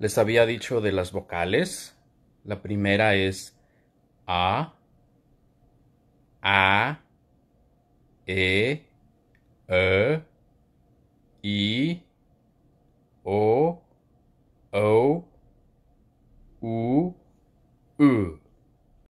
Les había dicho de las vocales. La primera es A, A, E, E, I, O, O, U, U.